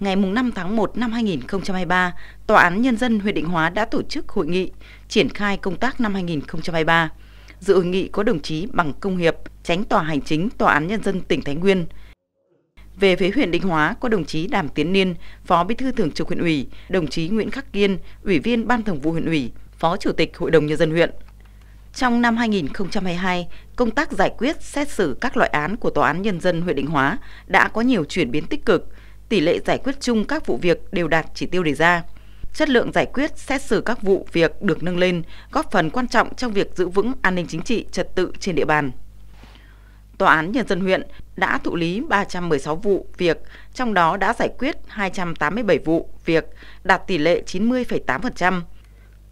ngày 5 tháng 1 năm 2023, Tòa án Nhân dân huyện Định Hóa đã tổ chức hội nghị triển khai công tác năm 2023. Dự hội nghị có đồng chí Bằng Công Hiệp, tránh Tòa Hành chính Tòa án Nhân dân tỉnh Thái Nguyên. Về phía huyện Định Hóa có đồng chí Đàm Tiến Niên, Phó Bí thư Thường trực huyện ủy, đồng chí Nguyễn Khắc Kiên, Ủy viên Ban Thường vụ huyện ủy, Phó Chủ tịch Hội đồng Nhân dân huyện. Trong năm 2022, công tác giải quyết xét xử các loại án của Tòa án Nhân dân huyện Định Hóa đã có nhiều chuyển biến tích cực – tỷ lệ giải quyết chung các vụ việc đều đạt chỉ tiêu đề ra. Chất lượng giải quyết xét xử các vụ việc được nâng lên, góp phần quan trọng trong việc giữ vững an ninh chính trị, trật tự trên địa bàn. Tòa án Nhân dân huyện đã thụ lý 316 vụ việc, trong đó đã giải quyết 287 vụ việc, đạt tỷ lệ 90,8%.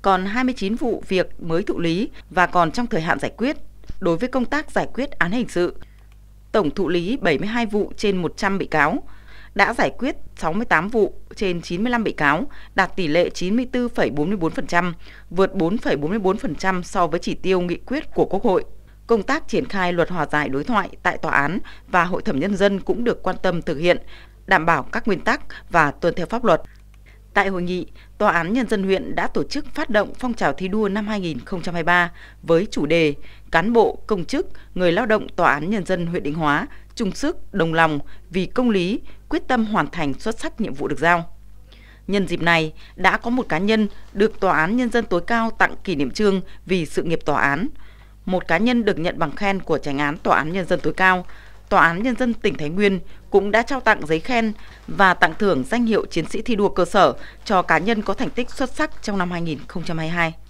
Còn 29 vụ việc mới thụ lý và còn trong thời hạn giải quyết. Đối với công tác giải quyết án hình sự, tổng thụ lý 72 vụ trên 100 bị cáo, đã giải quyết 68 vụ trên 95 bị cáo, đạt tỷ lệ 94,44%, vượt 4,44% so với chỉ tiêu nghị quyết của Quốc hội. Công tác triển khai luật hòa giải đối thoại tại tòa án và hội thẩm nhân dân cũng được quan tâm thực hiện, đảm bảo các nguyên tắc và tuân theo pháp luật. Tại hội nghị, Tòa án Nhân dân huyện đã tổ chức phát động phong trào thi đua năm 2023 với chủ đề Cán bộ, công chức, người lao động Tòa án Nhân dân huyện Định Hóa chung sức, đồng lòng vì công lý, quyết tâm hoàn thành xuất sắc nhiệm vụ được giao. Nhân dịp này, đã có một cá nhân được Tòa án Nhân dân tối cao tặng kỷ niệm trương vì sự nghiệp tòa án. Một cá nhân được nhận bằng khen của tránh án Tòa án Nhân dân tối cao. Tòa án Nhân dân tỉnh Thái Nguyên cũng đã trao tặng giấy khen và tặng thưởng danh hiệu chiến sĩ thi đua cơ sở cho cá nhân có thành tích xuất sắc trong năm 2022.